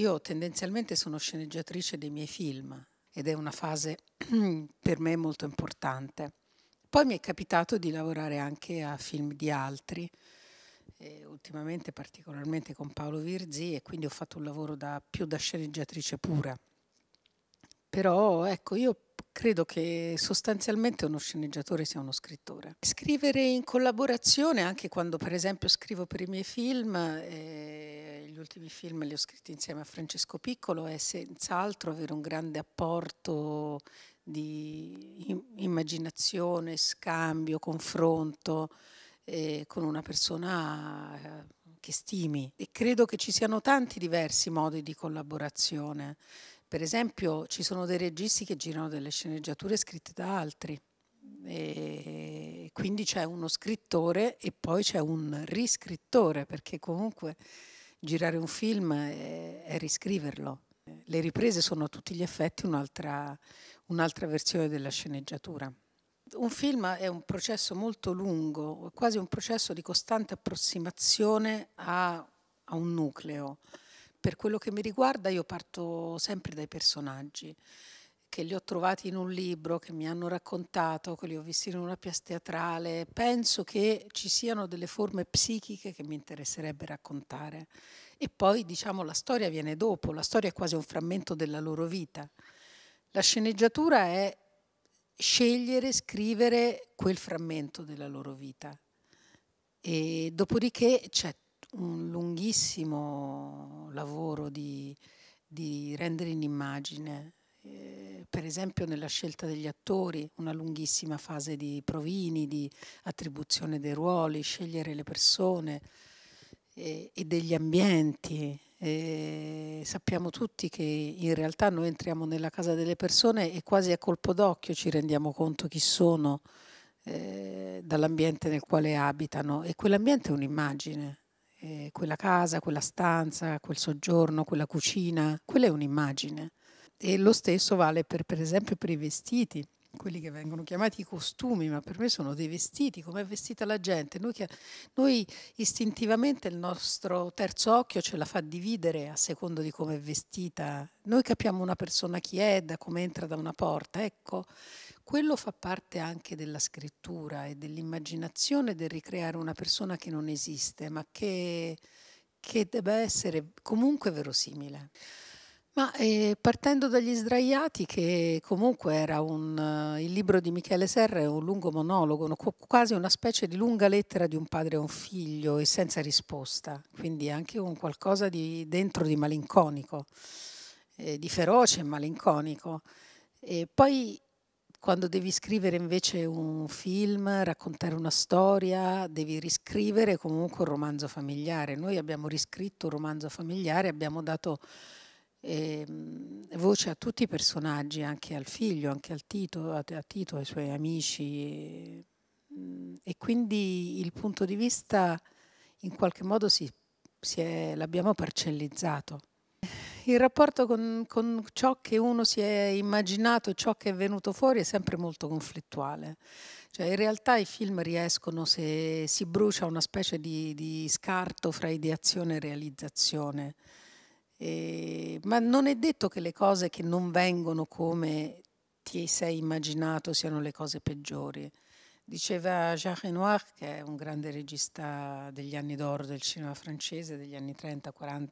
Io tendenzialmente sono sceneggiatrice dei miei film ed è una fase per me molto importante. Poi mi è capitato di lavorare anche a film di altri, e ultimamente particolarmente con Paolo Virzi e quindi ho fatto un lavoro da, più da sceneggiatrice pura. Però ecco, io Credo che sostanzialmente uno sceneggiatore sia uno scrittore. Scrivere in collaborazione, anche quando per esempio scrivo per i miei film, eh, gli ultimi film li ho scritti insieme a Francesco Piccolo, è senz'altro avere un grande apporto di immaginazione, scambio, confronto eh, con una persona eh, che stimi. E credo che ci siano tanti diversi modi di collaborazione. Per esempio ci sono dei registi che girano delle sceneggiature scritte da altri, e quindi c'è uno scrittore e poi c'è un riscrittore, perché comunque girare un film è, è riscriverlo. Le riprese sono a tutti gli effetti un'altra, un'altra versione della sceneggiatura. Un film è un processo molto lungo, quasi un processo di costante approssimazione a, a un nucleo. Per quello che mi riguarda io parto sempre dai personaggi che li ho trovati in un libro, che mi hanno raccontato, che li ho visti in una pièce teatrale. Penso che ci siano delle forme psichiche che mi interesserebbe raccontare. E poi, diciamo, la storia viene dopo, la storia è quasi un frammento della loro vita. La sceneggiatura è scegliere, scrivere quel frammento della loro vita. E dopodiché c'è un lunghissimo lavoro di, di rendere in immagine, eh, per esempio nella scelta degli attori, una lunghissima fase di provini, di attribuzione dei ruoli, scegliere le persone eh, e degli ambienti. Eh, sappiamo tutti che in realtà noi entriamo nella casa delle persone e quasi a colpo d'occhio ci rendiamo conto chi sono eh, dall'ambiente nel quale abitano e quell'ambiente è un'immagine eh, quella casa, quella stanza, quel soggiorno, quella cucina, quella è un'immagine. E lo stesso vale per, per esempio per i vestiti quelli che vengono chiamati costumi, ma per me sono dei vestiti, come è vestita la gente. Noi, noi, istintivamente il nostro terzo occhio ce la fa dividere a secondo di come è vestita. Noi capiamo una persona chi è, da come entra da una porta. Ecco, quello fa parte anche della scrittura e dell'immaginazione del ricreare una persona che non esiste, ma che, che debba essere comunque verosimile. Ma eh, partendo dagli sdraiati, che comunque era un, eh, il libro di Michele Serra è un lungo monologo, quasi una specie di lunga lettera di un padre a un figlio e senza risposta, quindi anche un qualcosa di, dentro di malinconico, eh, di feroce e malinconico. E poi quando devi scrivere invece un film, raccontare una storia, devi riscrivere comunque un romanzo familiare. Noi abbiamo riscritto un romanzo familiare, abbiamo dato eh, voce a tutti i personaggi, anche al figlio, anche al Tito, a, a Tito, ai suoi amici. Mm, e quindi il punto di vista in qualche modo l'abbiamo parcellizzato il rapporto con, con, ciò che uno si è immaginato e ciò che è venuto fuori è sempre molto conflittuale. Cioè, in realtà i film riescono se si brucia una specie di, di scarto fra ideazione e realizzazione. E, ma non è detto che le cose che non vengono come ti sei immaginato siano le cose peggiori. Diceva Jacques Renoir, che è un grande regista degli anni d'oro del cinema francese, degli anni 30-40,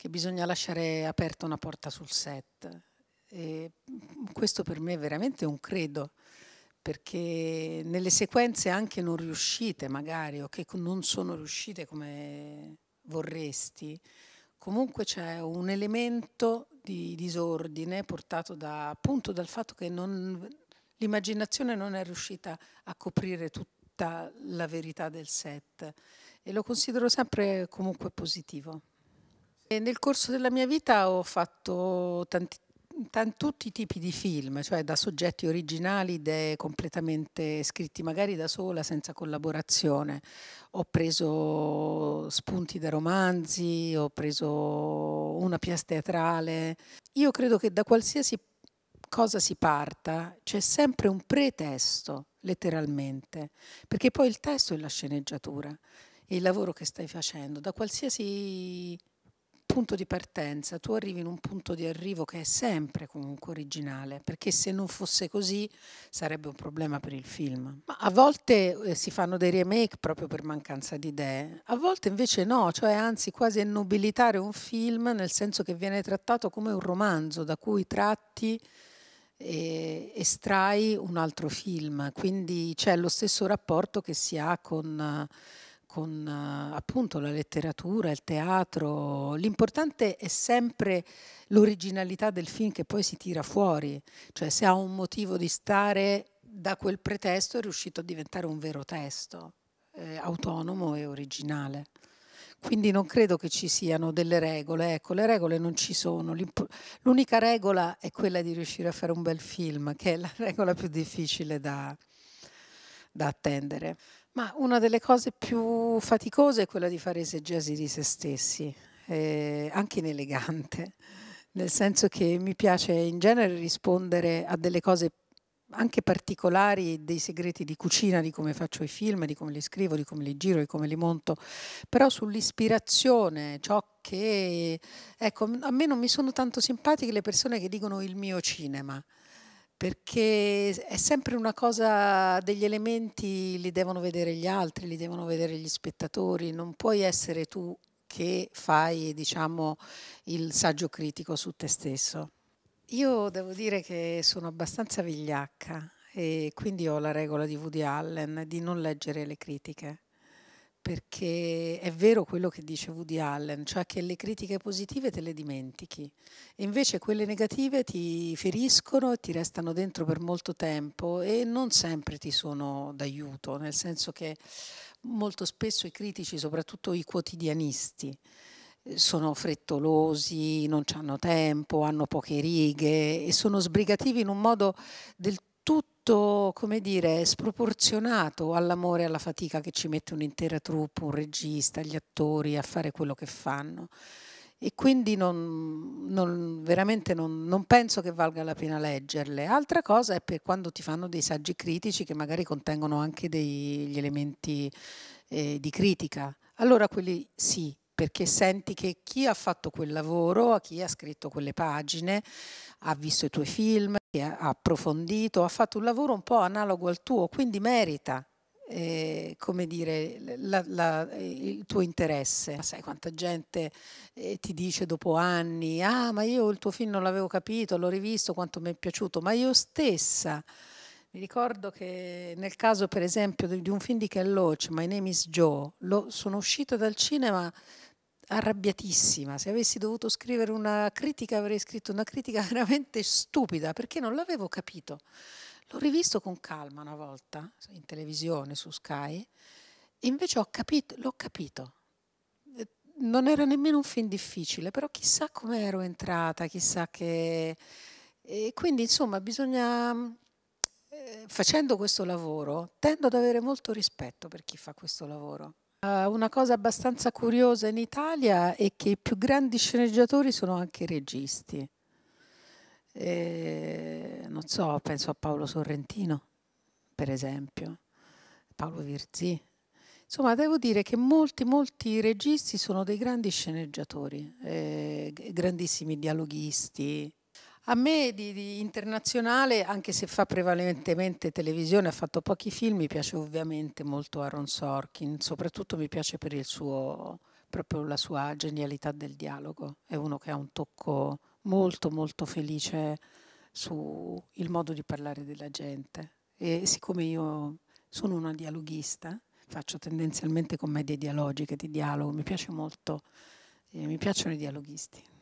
che bisogna lasciare aperta una porta sul set. E mm, questo per me è veramente un credo, perché nelle sequenze anche non riuscite magari o che non sono riuscite come vorresti, comunque c'è un elemento di disordine portato da, appunto dal fatto che non, l'immaginazione non è riuscita a coprire tutta la verità del set e lo considero sempre comunque positivo nel corso della mia vita ho fatto tanti, tanti, tutti i tipi di film, cioè da soggetti originali, idee completamente scritti magari da sola, senza collaborazione. Ho preso spunti da romanzi, ho preso una pièce teatrale. Io credo che da qualsiasi cosa si parta c'è sempre un pretesto, letteralmente, perché poi il testo è la sceneggiatura, è il lavoro che stai facendo, da qualsiasi punto di partenza, tu arrivi in un punto di arrivo che è sempre comunque originale, perché se non fosse così sarebbe un problema per il film. Ma a volte eh, si fanno dei remake proprio per mancanza di idee, a volte invece no, cioè anzi quasi è nobilitare un film nel senso che viene trattato come un romanzo da cui tratti e estrai un altro film, quindi c'è lo stesso rapporto che si ha con... Eh, con eh, appunto la letteratura, il teatro. L'importante è sempre l'originalità del film che poi si tira fuori, cioè se ha un motivo di stare da quel pretesto è riuscito a diventare un vero testo, eh, autonomo e originale. Quindi non credo che ci siano delle regole, ecco, le regole non ci sono. L'unica regola è quella di riuscire a fare un bel film, che è la regola più difficile da, da attendere. Ma una delle cose più faticose è quella di fare esegesi di se stessi, eh, anche inelegante, nel senso che mi piace in genere rispondere a delle cose anche particolari dei segreti di cucina, di come faccio i film, di come li scrivo, di come li giro, di come li monto, però sull'ispirazione, ciò che... Ecco, a me non mi sono tanto simpatiche le persone che dicono il mio cinema, perché è sempre una cosa degli elementi li devono vedere gli altri, li devono vedere gli spettatori, non puoi essere tu che fai diciamo, il saggio critico su te stesso. Io devo dire che sono abbastanza vigliacca e quindi ho la regola di Woody Allen di non leggere le critiche perché è vero quello che dice Woody Allen, cioè che le critiche positive te le dimentichi, invece quelle negative ti feriscono e ti restano dentro per molto tempo e non sempre ti sono d'aiuto, nel senso che molto spesso i critici, soprattutto i quotidianisti, eh, sono frettolosi, non hanno tempo, hanno poche righe e sono sbrigativi in un modo del tutto, come dire, sproporzionato all'amore e alla fatica che ci mette un'intera troupe, un regista, gli attori a fare quello che fanno. E quindi non, non, veramente non, non penso che valga la pena leggerle. Altra cosa è per quando ti fanno dei saggi critici che magari contengono anche degli elementi eh, di critica. Allora quelli sì, perché senti che chi ha fatto quel lavoro, a chi ha scritto quelle pagine, ha visto i tuoi film, ha approfondito, ha fatto un lavoro un po' analogo al tuo, quindi merita eh, come dire, la, la, il tuo interesse. sai quanta gente eh, ti dice dopo anni, ah ma io il tuo film non l'avevo capito, l'ho rivisto, quanto mi è piaciuto, ma io stessa mi ricordo che nel caso per esempio di, di un film di Ken Loach, My Name is Joe, lo, sono uscita dal cinema arrabbiatissima, se avessi dovuto scrivere una critica avrei scritto una critica veramente stupida perché non l'avevo capito. L'ho rivisto con calma una volta in televisione su Sky e invece ho capito, l'ho capito. Eh, non era nemmeno un film difficile, però chissà come ero entrata, chissà che... E quindi insomma bisogna eh, facendo questo lavoro tendo ad avere molto rispetto per chi fa questo lavoro. Eh, una cosa abbastanza curiosa in Italia è che i più grandi sceneggiatori sono anche registi. E, eh, non so, penso a Paolo Sorrentino, per esempio, Paolo Virzì. Insomma, devo dire che molti, molti registi sono dei grandi sceneggiatori, eh, grandissimi dialoghisti, a me di, di, internazionale, anche se fa prevalentemente televisione, ha fatto pochi film, mi piace ovviamente molto Aaron Sorkin, soprattutto mi piace per il suo, proprio la sua genialità del dialogo, è uno che ha un tocco molto molto felice sul modo di parlare della gente e siccome io sono una dialoghista, faccio tendenzialmente commedie dialogiche, di dialogo, mi piace molto, eh, mi piacciono i dialoghisti.